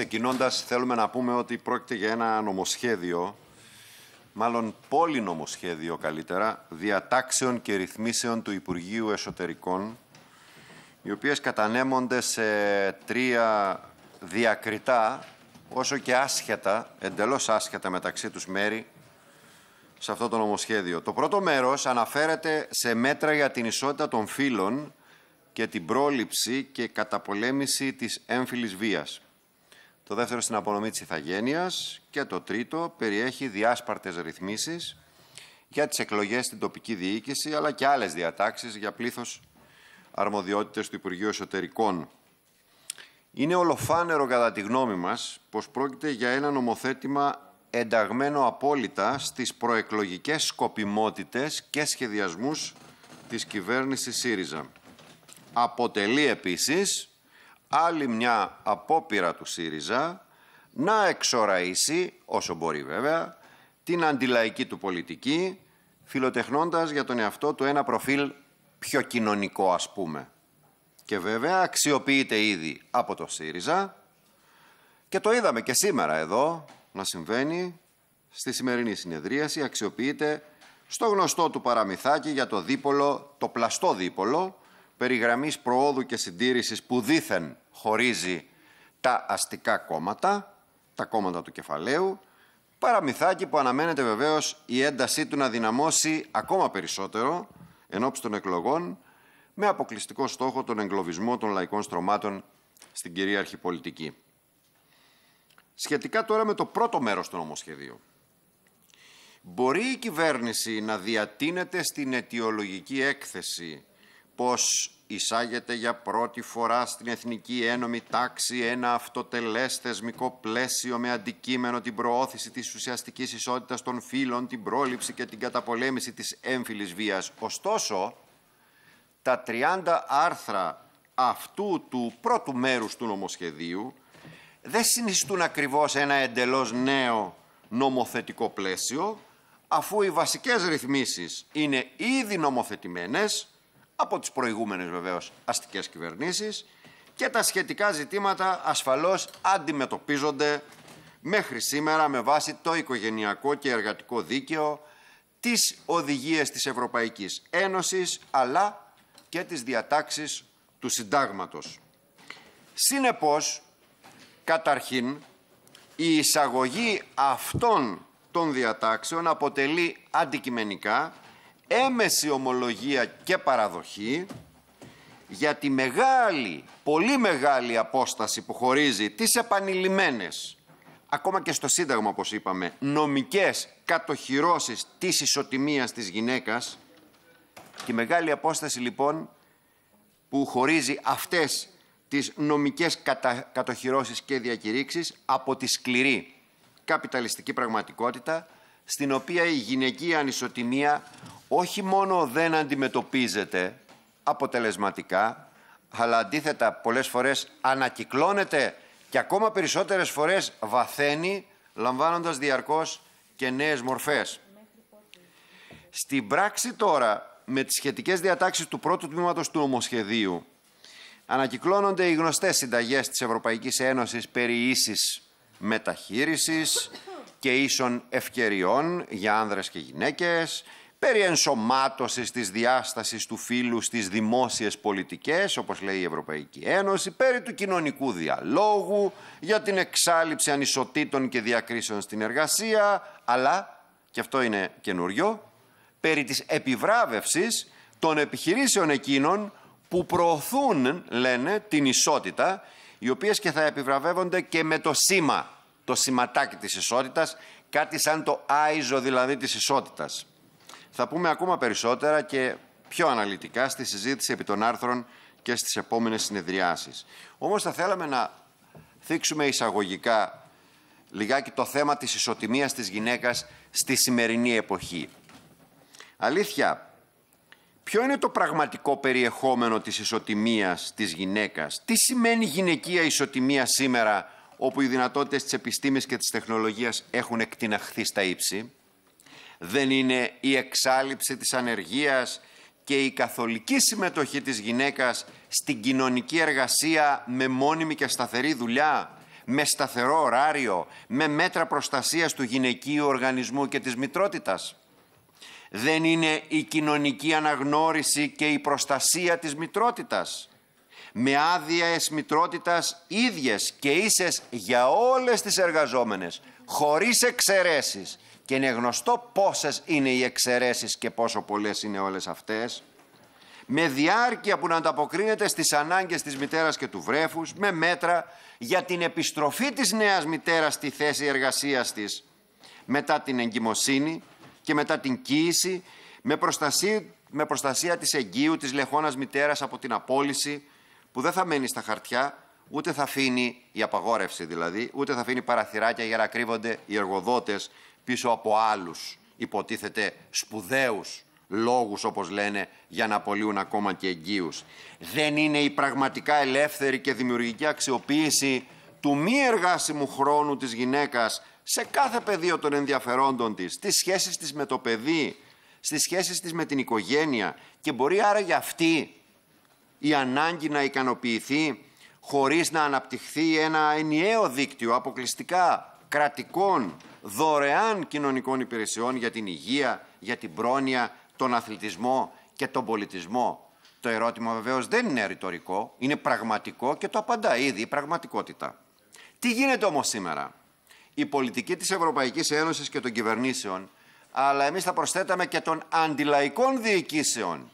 Ξεκινώντας θέλουμε να πούμε ότι πρόκειται για ένα νομοσχέδιο, μάλλον νομοσχέδιο καλύτερα, διατάξεων και ρυθμίσεων του Υπουργείου Εσωτερικών, οι οποίες κατανέμονται σε τρία διακριτά, όσο και άσχετα, εντελώς άσχετα μεταξύ τους μέρη, σε αυτό το νομοσχέδιο. Το πρώτο μέρος αναφέρεται σε μέτρα για την ισότητα των φύλων και την πρόληψη και καταπολέμηση της έμφυλης βίας. Το δεύτερο στην απονομή της ηθαγένειας και το τρίτο περιέχει διάσπαρτες ρυθμίσεις για τις εκλογές στην τοπική διοίκηση αλλά και άλλες διατάξεις για πλήθος αρμοδιότητες του Υπουργείου Εσωτερικών. Είναι ολοφάνερο κατά τη γνώμη μας πως πρόκειται για ένα νομοθέτημα ενταγμένο απόλυτα στις προεκλογικές σκοπιμότητες και σχεδιασμούς της κυβέρνησης ΣΥΡΙΖΑ. Αποτελεί επίσης άλλη μια απόπειρα του ΣΥΡΙΖΑ να εξοραίσει, όσο μπορεί βέβαια, την αντιλαϊκή του πολιτική, φιλοτεχνώντας για τον εαυτό του ένα προφίλ πιο κοινωνικό ας πούμε. Και βέβαια αξιοποιείται ήδη από το ΣΥΡΙΖΑ και το είδαμε και σήμερα εδώ να συμβαίνει στη σημερινή συνεδρίαση, αξιοποιείται στο γνωστό του παραμυθάκι για το δίπολο, το πλαστό δίπολο, περί προόδου και συντήρησης που δήθεν χωρίζει τα αστικά κόμματα, τα κόμματα του κεφαλαίου, παραμυθάκι που αναμένεται βεβαίως η έντασή του να δυναμώσει ακόμα περισσότερο εν των εκλογών, με αποκλειστικό στόχο τον εγκλωβισμό των λαϊκών στρωμάτων στην κυρίαρχη πολιτική. Σχετικά τώρα με το πρώτο μέρος του νομοσχεδίου. Μπορεί η κυβέρνηση να διατείνεται στην αιτιολογική έκθεση πώς εισάγεται για πρώτη φορά στην Εθνική Ένωμη Τάξη ένα αυτοτελές θεσμικό πλαίσιο με αντικείμενο την προώθηση της ουσιαστικής ισότητας των φύλων, την πρόληψη και την καταπολέμηση της έμφυλης βίας. Ωστόσο, τα 30 άρθρα αυτού του πρώτου μέρους του νομοσχεδίου δεν συνιστούν ακριβώς ένα εντελώς νέο νομοθετικό πλαίσιο, αφού οι βασικές ρυθμίσεις είναι ήδη νομοθετημένες από τις προηγούμενες βεβαίως αστικές κυβερνήσεις και τα σχετικά ζητήματα ασφαλώς αντιμετωπίζονται μέχρι σήμερα με βάση το οικογενειακό και εργατικό δίκαιο, τις οδηγίες της Ευρωπαϊκής Ένωσης, αλλά και τις διατάξεις του Συντάγματος. Συνεπώς, καταρχήν, η εισαγωγή αυτών των διατάξεων αποτελεί αντικειμενικά έμεση ομολογία και παραδοχή για τη μεγάλη, πολύ μεγάλη απόσταση που χωρίζει τις επανειλημμένες, ακόμα και στο Σύνταγμα όπως είπαμε, νομικές κατοχυρώσεις της ισοτιμίας της γυναίκας, τη μεγάλη απόσταση λοιπόν που χωρίζει αυτές τις νομικές κατα... κατοχυρώσεις και διακηρύξεις από τη σκληρή καπιταλιστική πραγματικότητα, στην οποία η γυναική ανισοτιμία όχι μόνο δεν αντιμετωπίζεται αποτελεσματικά, αλλά αντίθετα πολλές φορές ανακυκλώνεται και ακόμα περισσότερες φορές βαθαίνει, λαμβάνοντας διαρκώς και νέες μορφές. Στην πράξη τώρα, με τις σχετικές διατάξεις του πρώτου τμήματος του νομοσχεδίου, ανακυκλώνονται οι γνωστές συνταγές της Ευρωπαϊκής Ένωσης περί ίσης μεταχείρισης και ίσων ευκαιριών για άνδρες και γυναίκες, περί ενσωμάτωσης της διάστασης του φύλου στις δημόσιες πολιτικές, όπως λέει η Ευρωπαϊκή Ένωση, περί του κοινωνικού διαλόγου, για την εξάλληψη ανισοτήτων και διακρίσεων στην εργασία, αλλά, και αυτό είναι καινούριο, περί της επιβράβευσης των επιχειρήσεων εκείνων που προωθούν, λένε, την ισότητα, οι οποίες και θα επιβραβεύονται και με το σήμα, το σηματάκι της ισότητας, κάτι σαν το άιζο δηλαδή της ισότητας. Θα πούμε ακόμα περισσότερα και πιο αναλυτικά στη συζήτηση επί των άρθρων και στις επόμενες συνεδριάσεις. Όμως θα θέλαμε να θίξουμε εισαγωγικά λιγάκι το θέμα της ισοτιμίας της γυναίκας στη σημερινή εποχή. Αλήθεια, ποιο είναι το πραγματικό περιεχόμενο της ισοτιμίας της γυναίκας. Τι σημαίνει γυναικεία ισοτιμία σήμερα όπου οι δυνατότητες της επιστήμης και της τεχνολογίας έχουν εκτιναχθεί στα ύψη δεν είναι η εξάλληψη της ανεργίας και η καθολική συμμετοχή της γυναίκας στην κοινωνική εργασία με μόνιμη και σταθερή δουλειά, με σταθερό ωράριο, με μέτρα προστασίας του γυναικείου οργανισμού και της μητρότητας. Δεν είναι η κοινωνική αναγνώριση και η προστασία της μητρότητας με άδεια μητρότητας ίδιες και ίσες για όλες τις εργαζόμενες, χωρίς εξαιρέσεις, και είναι γνωστό πόσες είναι οι εξαιρέσεις και πόσο πολλές είναι όλες αυτές, με διάρκεια που να ανταποκρίνεται στις ανάγκες της μητέρας και του βρέφους, με μέτρα για την επιστροφή της νέας μητέρας στη θέση εργασίας της μετά την εγκυμοσύνη και μετά την κοίηση, με προστασία, με προστασία της εγκύου της λεχόνας μητέρας από την απόλυση, που δεν θα μένει στα χαρτιά, ούτε θα αφήνει η απαγόρευση δηλαδή, ούτε θα αφήνει παραθυράκια για να κρύβονται οι εργοδότες πίσω από άλλους υποτίθεται σπουδαίους λόγους όπως λένε για να απολύουν ακόμα και εγγύους. Δεν είναι η πραγματικά ελεύθερη και δημιουργική αξιοποίηση του μη εργάσιμου χρόνου της γυναίκας σε κάθε πεδίο των ενδιαφερόντων της, στις σχέσεις της με το παιδί, στις σχέσεις της με την οικογένεια και μπορεί άρα για αυτή η ανάγκη να ικανοποιηθεί χωρίς να αναπτυχθεί ένα ενιαίο δίκτυο αποκλειστικά κρατικών δωρεάν κοινωνικών υπηρεσιών για την υγεία, για την πρόνοια, τον αθλητισμό και τον πολιτισμό. Το ερώτημα βεβαίως δεν είναι ρητορικό, είναι πραγματικό και το απαντά ήδη η πραγματικότητα. Τι γίνεται όμως σήμερα. Η πολιτική της Ευρωπαϊκής Ένωσης και των κυβερνήσεων, αλλά εμείς θα προσθέταμε και των αντιλαϊκών διοικήσεων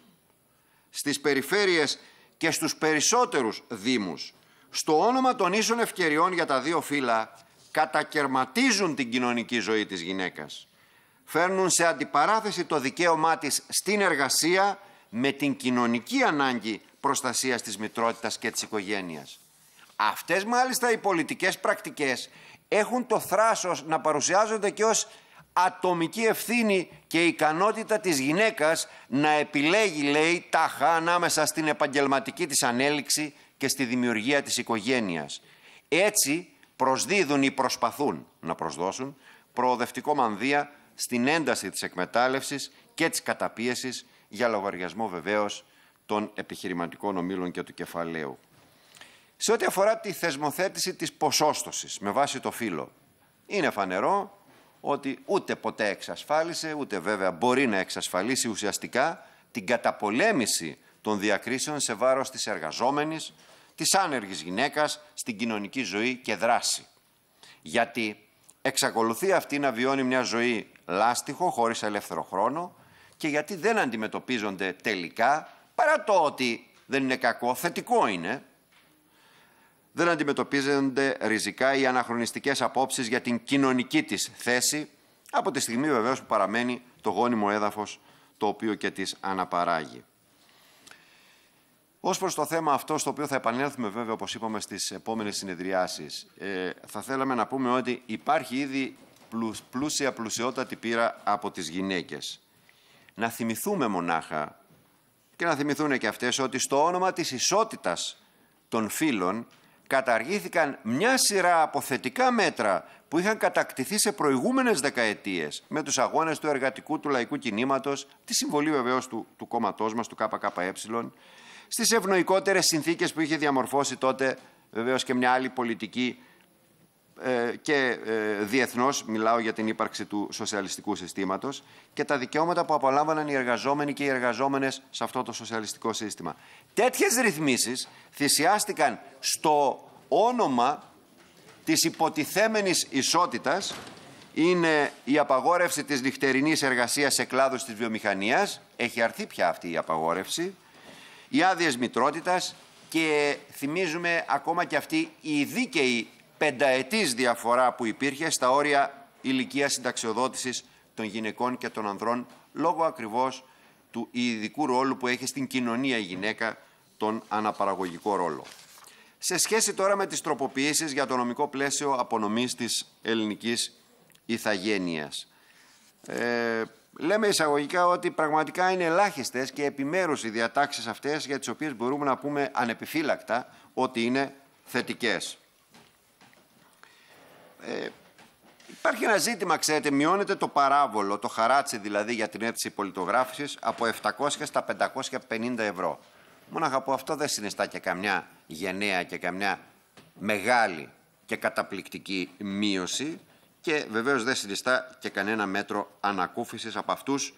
στις περιφέρειες και στους περισσότερους δήμους, στο όνομα των ίσων ευκαιριών για τα δύο φύλλα, κατακαιρματίζουν την κοινωνική ζωή της γυναίκας. Φέρνουν σε αντιπαράθεση το δικαίωμά της στην εργασία με την κοινωνική ανάγκη προστασίας της μητρότητας και της οικογένειας. Αυτές μάλιστα οι πολιτικές πρακτικές έχουν το θράσος να παρουσιάζονται και ως ατομική ευθύνη και ικανότητα της γυναίκας να επιλέγει, λέει, τάχα ανάμεσα στην επαγγελματική της ανέλυξη και στη δημιουργία της οικογένειας. Έτσι, προσδίδουν ή προσπαθούν να προσδώσουν προοδευτικό μανδύα στην ένταση της εκμετάλλευσης και της καταπίεσης για λογαριασμό βεβαίως των επιχειρηματικών ομίλων και του κεφαλαίου. Σε ό,τι αφορά τη θεσμοθέτηση της ποσόστοσης με βάση το φύλλο, είναι φανερό ότι ούτε ποτέ εξασφάλισε, ούτε βέβαια μπορεί να εξασφαλίσει ουσιαστικά την καταπολέμηση των διακρίσεων σε βάρος της εργαζόμενης, Της άνεργης γυναίκας στην κοινωνική ζωή και δράση. Γιατί εξακολουθεί αυτή να βιώνει μια ζωή λάστιχο, χωρίς ελεύθερο χρόνο και γιατί δεν αντιμετωπίζονται τελικά, παρά το ότι δεν είναι κακό, θετικό είναι, δεν αντιμετωπίζονται ριζικά οι αναχρονιστικές απόψεις για την κοινωνική της θέση, από τη στιγμή βεβαίως που παραμένει το γόνιμο έδαφος το οποίο και της αναπαράγει. Ως προς το θέμα αυτό, στο οποίο θα επανέλθουμε βέβαια, όπως είπαμε, στις επόμενες συνεδριάσεις, ε, θα θέλαμε να πούμε ότι υπάρχει ήδη πλούσια, πλουσιότατη πείρα από τις γυναίκες. Να θυμηθούμε μονάχα και να θυμηθούν και αυτές ότι στο όνομα της ισότητας των φύλων καταργήθηκαν μια σειρά αποθετικά μέτρα που είχαν κατακτηθεί σε προηγούμενες δεκαετίες με τους αγώνες του εργατικού, του λαϊκού κινήματος, τη συμβολή βεβαίως του, του κόμματός μας, του ΚΚΕ, στις ευνοϊκότερες συνθήκες που είχε διαμορφώσει τότε βεβαίως και μια άλλη πολιτική ε, και ε, διεθνώς μιλάω για την ύπαρξη του σοσιαλιστικού συστήματος και τα δικαιώματα που απολάμβαναν οι εργαζόμενοι και οι εργαζόμενες σε αυτό το σοσιαλιστικό σύστημα. Τέτοιες ρυθμίσεις θυσιάστηκαν στο όνομα της υποτιθέμενης ισότητας είναι η απαγόρευση της νυχτερινής εργασίας σε κλάδους της βιομηχανίας. Έχει αρθεί πια αυτή η απαγόρευση οι άδειες μητρότητας και θυμίζουμε ακόμα και αυτή η δίκαιη πενταετής διαφορά που υπήρχε στα όρια ηλικία συνταξιοδότησης των γυναικών και των ανδρών λόγω ακριβώς του ειδικού ρόλου που έχει στην κοινωνία η γυναίκα τον αναπαραγωγικό ρόλο. Σε σχέση τώρα με τις τροποποιήσεις για το νομικό πλαίσιο απονομής της ελληνικής ηθαγένειας. Ε, Λέμε εισαγωγικά ότι πραγματικά είναι ελάχιστες και επιμέρους οι διατάξεις αυτές για τις οποίες μπορούμε να πούμε ανεπιφύλακτα ότι είναι θετικές. Ε, υπάρχει ένα ζήτημα, ξέρετε, μειώνεται το παράβολο, το χαράτσι δηλαδή για την αίτηση πολιτογράφησης από 700 στα 550 ευρώ. Μόνο από αυτό δεν συνιστά και καμιά γενναία και καμιά μεγάλη και καταπληκτική μείωση και βεβαίως δεν συνιστά και κανένα μέτρο ανακούφισης από αυτούς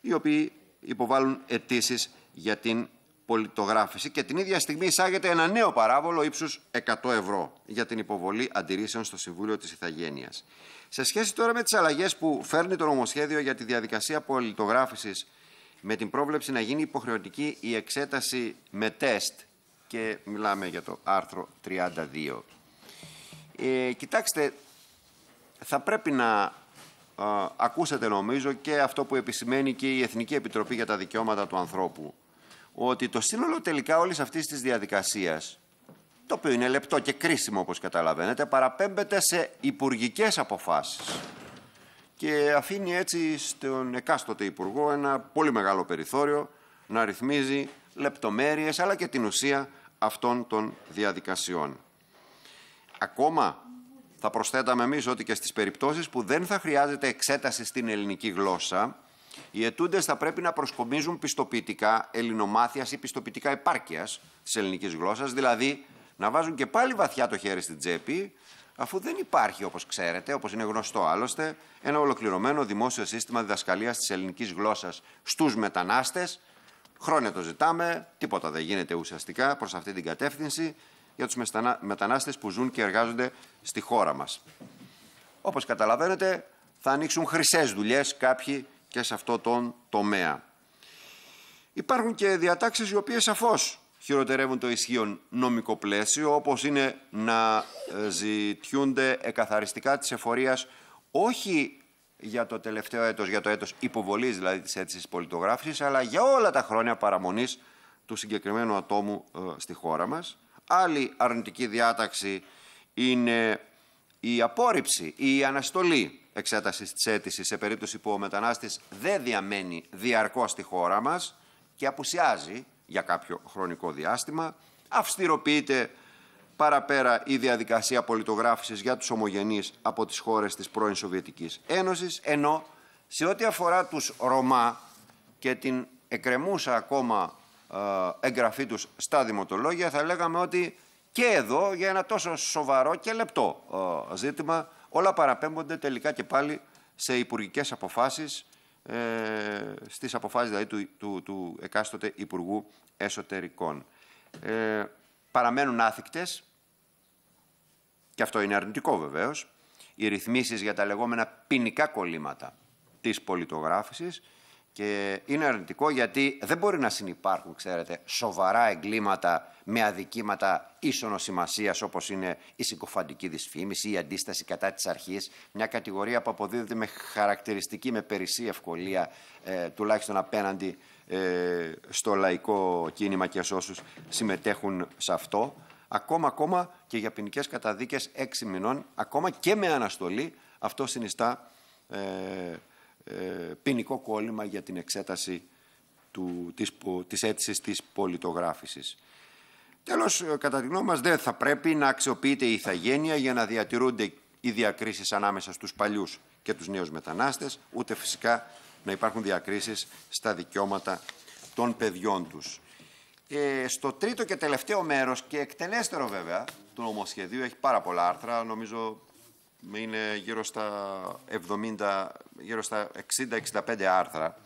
οι οποίοι υποβάλλουν αιτήσεις για την πολιτογράφηση και την ίδια στιγμή εισάγεται ένα νέο παράβολο ύψους 100 ευρώ για την υποβολή αντιρρήσεων στο Συμβούλιο της Ιθαγένειας. Σε σχέση τώρα με τις αλλαγές που φέρνει το νομοσχέδιο για τη διαδικασία πολιτογράφησης με την πρόβλεψη να γίνει υποχρεωτική η εξέταση με τεστ και μιλάμε για το άρθρο 32. Ε, κοιτάξτε, θα πρέπει να ε, ακούσετε νομίζω και αυτό που επισημαίνει και η Εθνική Επιτροπή για τα Δικαιώματα του Ανθρώπου ότι το σύνολο τελικά όλης αυτής της διαδικασίας, το οποίο είναι λεπτό και κρίσιμο όπως καταλαβαίνετε παραπέμπεται σε υπουργικές αποφάσεις και αφήνει έτσι στον εκάστοτε υπουργό ένα πολύ μεγάλο περιθώριο να ρυθμίζει λεπτομέρειες αλλά και την ουσία αυτών των διαδικασιών. Ακόμα θα προσθέταμε εμείς ότι και στις περιπτώσεις που δεν θα χρειάζεται εξέταση στην ελληνική γλώσσα, οι ετούντες θα πρέπει να προσκομίζουν πιστοποιητικά ελληνομάθειας ή πιστοποιητικά επάρκειας της ελληνικής γλώσσας, δηλαδή να βάζουν και πάλι βαθιά το χέρι στην τσέπη, αφού δεν υπάρχει, όπως ξέρετε, όπως είναι γνωστό άλλωστε, ένα ολοκληρωμένο δημόσιο σύστημα διδασκαλίας της ελληνικής γλώσσας στους μετανάστες. Χρόνια το ζητάμε, τίποτα δεν γίνεται ουσιαστικά προς αυτή την κατεύθυνση για τους μετανάστες που ζουν και εργάζονται στη χώρα μας. Όπως καταλαβαίνετε, θα ανοίξουν χρυσές δουλειές κάποιοι και σε αυτό τον τομέα. Υπάρχουν και διατάξεις οι οποίες σαφώς χειροτερεύουν το ισχύον νομικό πλαίσιο, όπως είναι να ε, ζητιούνται εκαθαριστικά της εφορίας όχι για το τελευταίο έτος, για το έτος υποβολής δηλαδή της αίτησης πολιτογράφησης, αλλά για όλα τα χρόνια παραμονής του συγκεκριμένου ατόμου ε, στη χώρα μας. Άλλη αρνητική διάταξη είναι η απόρριψη ή η αναστολή εξέτασης της αίτησης σε περίπτωση που ο μετανάστης δεν διαμένει διαρκώς στη χώρα μας και απουσιάζει για κάποιο χρονικό διάστημα. Αυστηροποιείται παραπέρα η διαδικασία πολιτογράφησης για τους ομογενείς από τις χώρες της πρώην Σοβιετικής ένωσης ενώ σε ό,τι αφορά τους Ρωμά και την εκκρεμούσα ακόμα ε, εγγραφή τους στα δημοτολόγια, θα λέγαμε ότι και εδώ για ένα τόσο σοβαρό και λεπτό ε, ζήτημα όλα παραπέμπονται τελικά και πάλι σε υπουργικές αποφάσεις, ε, στις αποφάσεις δηλαδή, του, του, εκάστοτε Υπουργού Εσωτερικών. παραμένουν άθικτες, και αυτό είναι αρνητικό βεβαίως, οι ρυθμίσεις για τα λεγόμενα ποινικά κολλήματα της πολιτογράφησης, είναι αρνητικό γιατί δεν μπορεί να συνεπάρχουν, ξέρετε, σοβαρά εγκλήματα με αδικήματα ίσονο σημασίας όπως είναι η συκοφαντική δυσφήμιση, η αντίσταση κατά της αρχής. Μια κατηγορία που αποδίδεται με χαρακτηριστική, με περισσή ευκολία, ε, τουλάχιστον απέναντι ε, στο λαϊκό κίνημα και σε όσους συμμετέχουν σε αυτό. Ακόμα, ακόμα και για ποινικές καταδίκες έξι μηνών, ακόμα και με αναστολή, αυτό συνιστά. Ε, ε, ποινικό κόλλημα για την εξέταση του, της, της αίτησης της πολιτογράφησης. Τέλος, ε, κατά τη γνώμη μας, δεν θα πρέπει να αξιοποιείται η ηθαγένεια για να διατηρούνται οι διακρίσεις ανάμεσα στους παλιούς και τους νέους μετανάστες, ούτε φυσικά να υπάρχουν διακρίσεις στα δικαιώματα των παιδιών τους. Ε, στο τρίτο και τελευταίο μέρος και εκτενέστερο βέβαια του νομοσχεδίου έχει πάρα πολλά άρθρα, νομίζω είναι γύρω στα 70, γύρω στα 60-65 άρθρα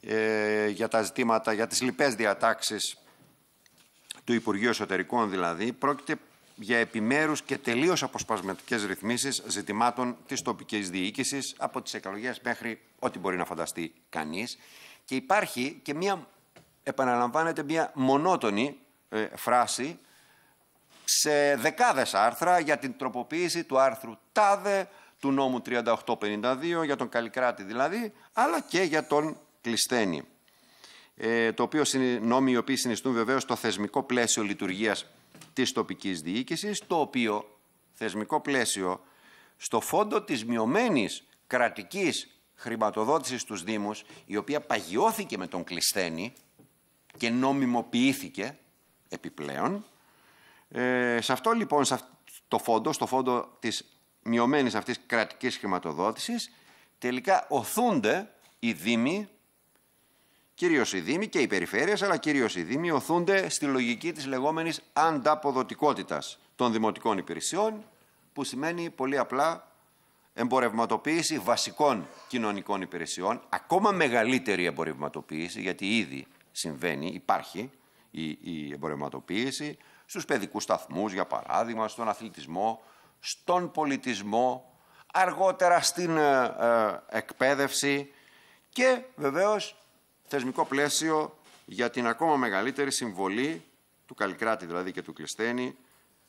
ε, για τα ζητήματα, για τις λοιπές διατάξεις του Υπουργείου Εσωτερικών δηλαδή, πρόκειται για επιμέρους και τελείως αποσπασματικές ρυθμίσεις ζητημάτων της τοπικής διοίκησης από τις εκλογές μέχρι ό,τι μπορεί να φανταστεί κανείς. Και υπάρχει και μια, επαναλαμβάνεται, μια μονότονη ε, φράση σε δεκάδες άρθρα για την τροποποίηση του άρθρου ΤΑΔΕ του νόμου 3852 για τον Καλλικράτη δηλαδή, αλλά και για τον Κλεισθένη. Ε, το οποίο νόμοι οι οποίοι συνιστούν βεβαίως το θεσμικό πλαίσιο λειτουργίας της τοπικής διοίκησης, το οποίο θεσμικό πλαίσιο στο φόντο της μειωμένης κρατικής χρηματοδότησης στους Δήμους, η οποία παγιώθηκε με τον Κλεισθένη και νομιμοποιήθηκε επιπλέον, ε, σε αυτό λοιπόν, σε το φόντο, στο φόντο της μειωμένης αυτής κρατικής χρηματοδότησης, τελικά οθούνται οι Δήμοι, κυρίως οι Δήμοι και οι περιφέρειες, αλλά κυρίως οι Δήμοι οθούνται στη λογική της λεγόμενης ανταποδοτικότητας των δημοτικών υπηρεσιών, που σημαίνει πολύ απλά εμπορευματοποίηση βασικών κοινωνικών υπηρεσιών, ακόμα μεγαλύτερη εμπορευματοποίηση, γιατί ήδη συμβαίνει, υπάρχει η, η εμπορευματοποίηση, στους παιδικούς σταθμούς, για παράδειγμα, στον αθλητισμό, στον πολιτισμό, αργότερα στην ε, ε, εκπαίδευση και βεβαίως θεσμικό πλαίσιο για την ακόμα μεγαλύτερη συμβολή του Καλλικράτη δηλαδή και του κλεστένη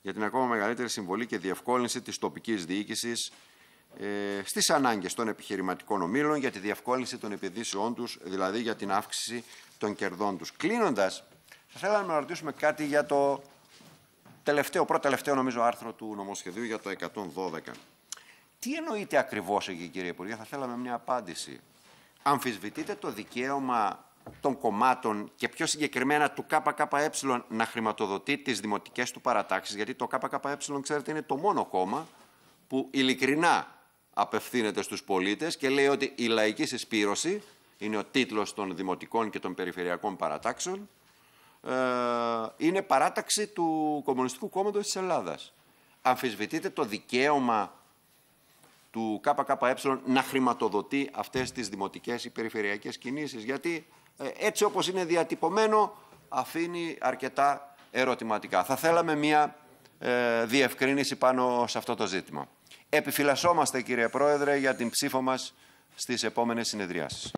για την ακόμα μεγαλύτερη συμβολή και διευκόλυνση της τοπικής διοίκησης ε, στις ανάγκες των επιχειρηματικών ομίλων για τη διευκόλυνση των επενδύσεών τους, δηλαδή για την αύξηση των κερδών τους. Κλείνοντας, θα θέλαμε να ρωτήσουμε κάτι για το τελευταίο, πρώτο τελευταίο νομίζω άρθρο του νομοσχεδίου για το 112. Τι εννοείται ακριβώς εκεί κύριε Υπουργέ, θα θέλαμε μια απάντηση. Αμφισβητείτε το δικαίωμα των κομμάτων και πιο συγκεκριμένα του ΚΚΕ να χρηματοδοτεί τις δημοτικές του παρατάξεις, γιατί το ΚΚΕ ξέρετε είναι το μόνο κόμμα που ειλικρινά απευθύνεται στους πολίτες και λέει ότι η λαϊκή συσπήρωση είναι ο τίτλος των δημοτικών και των περιφερειακών παρατάξεων ε, είναι παράταξη του Κομμουνιστικού Κόμματος της Ελλάδας. Αμφισβητείτε το δικαίωμα του ΚΚΕ να χρηματοδοτεί αυτές τις δημοτικές ή περιφερειακές κινήσεις, γιατί ε, έτσι όπως είναι διατυπωμένο αφήνει αρκετά ερωτηματικά. Θα θέλαμε μία ε, διευκρίνηση πάνω σε αυτό το ζήτημα. Επιφυλασσόμαστε, κύριε Πρόεδρε, για την ψήφο μας στις επόμενες συνεδριάσεις.